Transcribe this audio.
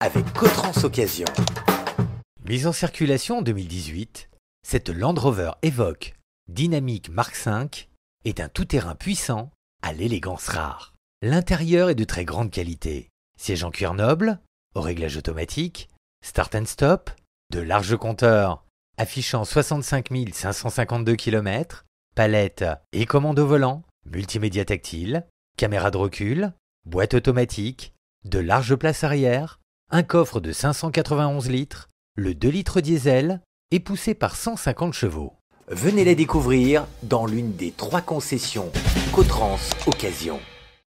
avec Cotrans Occasion. Mise en circulation en 2018, cette Land Rover Evoque Dynamic Mark V est un tout-terrain puissant à l'élégance rare. L'intérieur est de très grande qualité. Siège en cuir noble, au réglage automatique, start and stop, de larges compteurs affichant 65 552 km, palette et commande au volant, multimédia tactile, caméra de recul, boîte automatique, de larges places arrière, un coffre de 591 litres, le 2 litres diesel et poussé par 150 chevaux. Venez la découvrir dans l'une des trois concessions Cotrans Occasion.